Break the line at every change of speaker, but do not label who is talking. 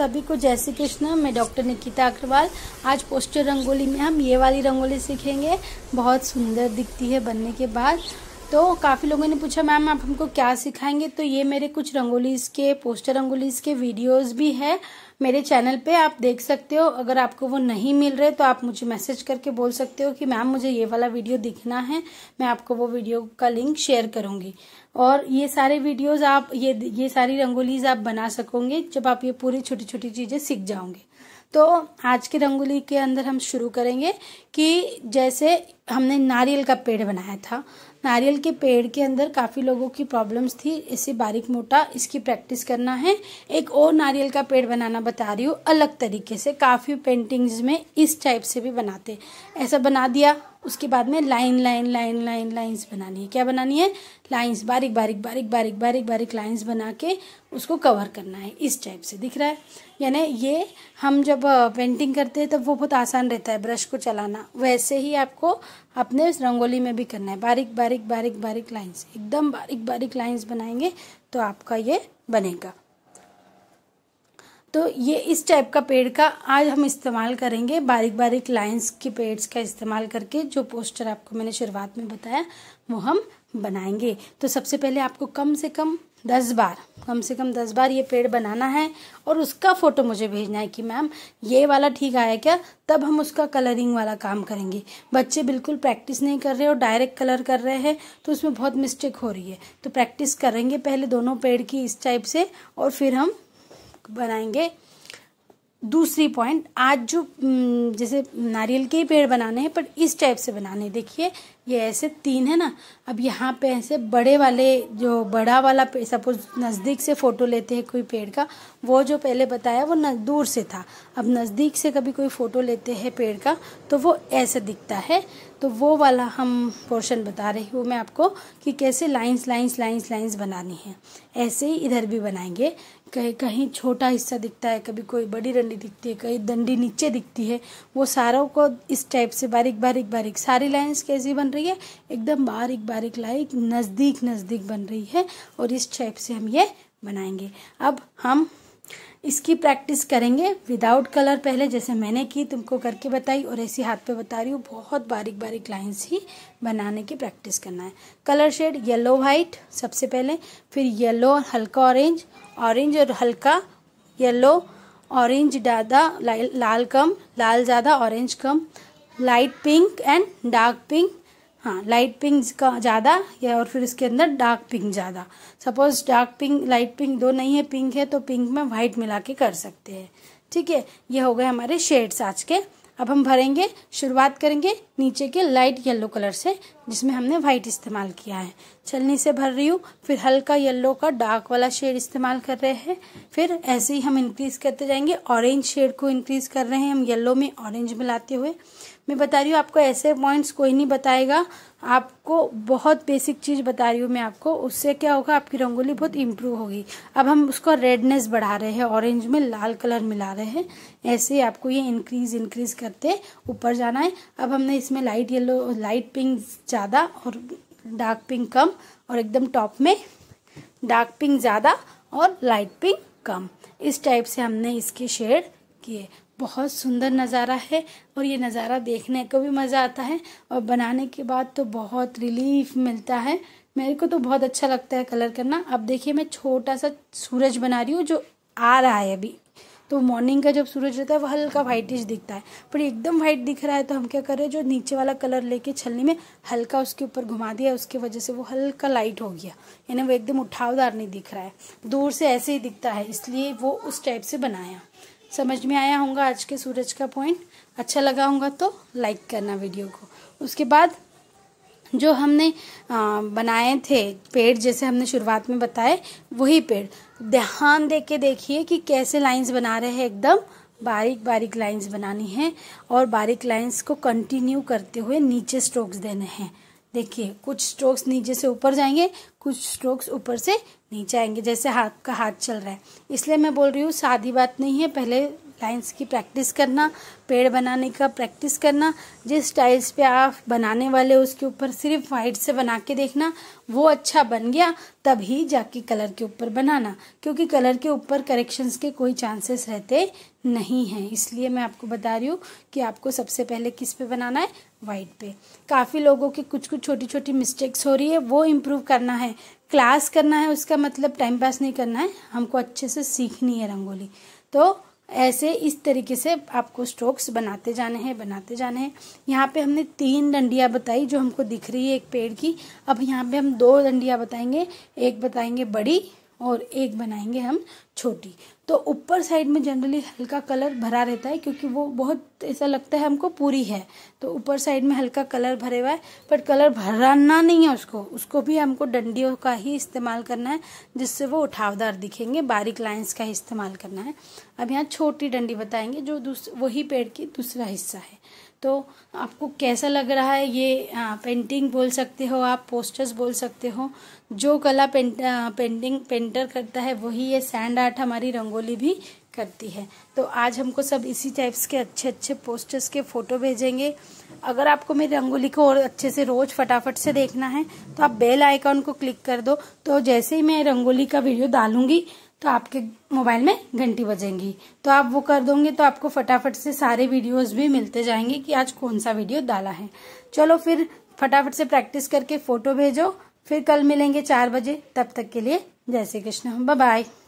सभी को जय श्री कृष्णा मैं डॉक्टर निकिता अग्रवाल आज पोस्टर रंगोली में हम ये वाली रंगोली सीखेंगे बहुत सुंदर दिखती है बनने के बाद तो काफ़ी लोगों ने पूछा मैम आप हमको क्या सिखाएंगे तो ये मेरे कुछ रंगोलीज के पोस्टर रंगोलीज के वीडियोस भी है मेरे चैनल पे आप देख सकते हो अगर आपको वो नहीं मिल रहे तो आप मुझे मैसेज करके बोल सकते हो कि मैम मुझे ये वाला वीडियो दिखना है मैं आपको वो वीडियो का लिंक शेयर करूंगी और ये सारे वीडियोज आप ये ये सारी रंगोलीज आप बना सकोगे जब आप ये पूरी छोटी छोटी चीज़ें सीख जाओगे तो आज के रंगोली के अंदर हम शुरू करेंगे कि जैसे हमने नारियल का पेड़ बनाया था नारियल के पेड़ के अंदर काफ़ी लोगों की प्रॉब्लम्स थी इसे बारीक मोटा इसकी प्रैक्टिस करना है एक और नारियल का पेड़ बनाना बता रही हूँ अलग तरीके से काफ़ी पेंटिंग्स में इस टाइप से भी बनाते ऐसा बना दिया उसके बाद में line line line line lines बनानी है क्या बनानी है लाइंस बारीक बारीक बारीक बारीक बारीक बारीक लाइंस बना के उसको कवर करना है इस टाइप से दिख रहा है यानी ये हम जब पेंटिंग करते हैं तब वो बहुत आसान रहता है ब्रश को चलाना वैसे ही आपको अपने रंगोली में भी करना है बारीक बारीक बारीक बारीक बारीक लाइंस एकदम बारीक बारीक लाइंस बनाएंगे तो आपका ये बनेगा तो ये इस टाइप का पेड़ का आज हम इस्तेमाल करेंगे बारीक बारीक लाइंस के पेड़ का इस्तेमाल करके जो पोस्टर आपको मैंने शुरुआत में बताया वो हम बनाएंगे तो सबसे पहले आपको कम से कम दस बार कम से कम दस बार ये पेड़ बनाना है और उसका फ़ोटो मुझे भेजना है कि मैम ये वाला ठीक आया क्या तब हम उसका कलरिंग वाला काम करेंगे बच्चे बिल्कुल प्रैक्टिस नहीं कर रहे और डायरेक्ट कलर कर रहे हैं तो उसमें बहुत मिस्टेक हो रही है तो प्रैक्टिस करेंगे पहले दोनों पेड़ की इस टाइप से और फिर हम बनाएंगे दूसरी पॉइंट आज जो हम्म, जैसे नारियल के ही पेड़ बनाने हैं पर इस टाइप से बनाने देखिए ये ऐसे तीन है ना अब यहाँ पे ऐसे बड़े वाले जो बड़ा वाला सपोज नज़दीक से फ़ोटो लेते हैं कोई पेड़ का वो जो पहले बताया वो दूर से था अब नज़दीक से कभी कोई फ़ोटो लेते हैं पेड़ का तो वो ऐसे दिखता है तो वो वाला हम पोर्शन बता रही हूँ मैं आपको कि कैसे लाइंस लाइंस लाइंस लाइंस बनानी है ऐसे ही इधर भी बनाएंगे कहीं कहीं छोटा हिस्सा दिखता है कभी कोई बड़ी डंडी दिखती है कहीं डंडी नीचे दिखती है वो सारों को इस टाइप से बारीक बारीक बारीक सारी लाइंस कैसी बन रही है एकदम बारीक बारीक लाइक नज़दीक नज़दीक बन रही है और इस टाइप से हम ये बनाएंगे अब हम इसकी प्रैक्टिस करेंगे विदाउट कलर पहले जैसे मैंने की तुमको करके बताई और ऐसे हाथ पे बता रही हूँ बहुत बारीक बारीक लाइंस ही बनाने की प्रैक्टिस करना है कलर शेड येलो वाइट सबसे पहले फिर येलो हल्का ऑरेंज ऑरेंज और हल्का येलो ऑरेंज ज़्यादा लाल कम लाल ज़्यादा ऑरेंज कम light pink and dark pink हाँ लाइट पिंक का ज़्यादा या और फिर इसके अंदर डार्क पिंक ज़्यादा suppose dark pink light pink दो नहीं है पिंक है तो पिंक में वाइट मिला के कर सकते हैं ठीक है ये हो गए हमारे शेड्स आज के अब हम भरेंगे शुरुआत करेंगे नीचे के लाइट येलो कलर से जिसमें हमने वाइट इस्तेमाल किया है छलनी से भर रही हूँ फिर हल्का येल्लो का डार्क वाला शेड इस्तेमाल कर रहे हैं फिर ऐसे ही हम इंक्रीज़ करते जाएंगे ऑरेंज शेड को इंक्रीज़ कर रहे हैं हम येल्लो में ऑरेंज मिलाते हुए मैं बता रही हूँ आपको ऐसे पॉइंट्स कोई नहीं बताएगा आपको बहुत बेसिक चीज़ बता रही हूँ मैं आपको उससे क्या होगा आपकी रंगोली बहुत इम्प्रूव होगी अब हम उसका रेडनेस बढ़ा रहे हैं ऑरेंज में लाल कलर मिला रहे हैं ऐसे ही आपको ये इंक्रीज इंक्रीज करते ऊपर जाना है अब हमने इसमें लाइट येलो लाइट पिंक ज़्यादा और डार्क पिंक कम और एकदम टॉप में डार्क पिंक ज़्यादा और लाइट पिंक कम इस टाइप से हमने इसके शेड किए बहुत सुंदर नज़ारा है और ये नज़ारा देखने को भी मज़ा आता है और बनाने के बाद तो बहुत रिलीफ मिलता है मेरे को तो बहुत अच्छा लगता है कलर करना अब देखिए मैं छोटा सा सूरज बना रही हूँ जो आ रहा है अभी तो मॉर्निंग का जब सूरज रहता है वह हल्का व्हाइटिश दिखता है पर एकदम व्हाइट दिख रहा है तो हम क्या कर रहे हैं जो नीचे वाला कलर लेके छलनी में हल्का उसके ऊपर घुमा दिया उसकी वजह से वो हल्का लाइट हो गया यानी वो एकदम उठावदार नहीं दिख रहा है दूर से ऐसे ही दिखता है इसलिए वो उस टाइप से बनाया समझ में आया होगा आज के सूरज का पॉइंट अच्छा लगा होगा तो लाइक करना वीडियो को उसके बाद जो हमने बनाए थे पेड़ जैसे हमने शुरुआत में बताए वही पेड़ ध्यान दे के देखिए कि कैसे लाइंस बना रहे हैं एकदम बारीक बारीक लाइंस बनानी है और बारीक लाइंस को कंटिन्यू करते हुए नीचे स्ट्रोक्स देने हैं देखिए कुछ स्ट्रोक्स नीचे से ऊपर जाएंगे कुछ स्ट्रोक्स ऊपर से नीचे आएंगे जैसे हाथ का हाथ चल रहा है इसलिए मैं बोल रही हूँ सादी बात नहीं है पहले लाइंस की प्रैक्टिस करना पेड़ बनाने का प्रैक्टिस करना जिस टाइल्स पे आप बनाने वाले उसके ऊपर सिर्फ वाइट से बना के देखना वो अच्छा बन गया तभी जाके कलर के ऊपर बनाना क्योंकि कलर के ऊपर करेक्शंस के कोई चांसेस रहते नहीं हैं इसलिए मैं आपको बता रही हूँ कि आपको सबसे पहले किस पे बनाना है वाइट पे काफ़ी लोगों की कुछ कुछ छोटी छोटी मिस्टेक्स हो रही है वो इम्प्रूव करना है क्लास करना है उसका मतलब टाइम पास नहीं करना है हमको अच्छे से सीखनी है रंगोली तो ऐसे इस तरीके से आपको स्ट्रोक्स बनाते जाने हैं बनाते जाने हैं यहाँ पे हमने तीन डंडियाँ बताई जो हमको दिख रही है एक पेड़ की अब यहाँ पे हम दो डंडियाँ बताएंगे एक बताएंगे बड़ी और एक बनाएंगे हम छोटी तो ऊपर साइड में जनरली हल्का कलर भरा रहता है क्योंकि वो बहुत ऐसा लगता है हमको पूरी है तो ऊपर साइड में हल्का कलर भरे हुआ है पर कलर भराना नहीं है उसको उसको भी हमको डंडियों का ही इस्तेमाल करना है जिससे वो उठावदार दिखेंगे बारीक लाइंस का ही इस्तेमाल करना है अब यहाँ छोटी डंडी बताएंगे जो वही पेड़ की दूसरा हिस्सा है तो आपको कैसा लग रहा है ये आ, पेंटिंग बोल सकते हो आप पोस्टर्स बोल सकते हो जो कला पेंट पेंटिंग पेंटर करता है वही ये सैंड आर्ट हमारी रंगोली भी करती है तो आज हमको सब इसी टाइप्स के अच्छे अच्छे पोस्टर्स के फ़ोटो भेजेंगे अगर आपको मेरी रंगोली को और अच्छे से रोज़ फटाफट से देखना है तो आप बेल आइकॉन को क्लिक कर दो तो जैसे ही मैं रंगोली का वीडियो डालूंगी तो आपके मोबाइल में घंटी बजेंगी तो आप वो कर दोगे तो आपको फटाफट से सारे वीडियोस भी मिलते जाएंगे कि आज कौन सा वीडियो डाला है चलो फिर फटाफट से प्रैक्टिस करके फोटो भेजो फिर कल मिलेंगे चार बजे तब तक के लिए जय श्री कृष्ण बाय बाय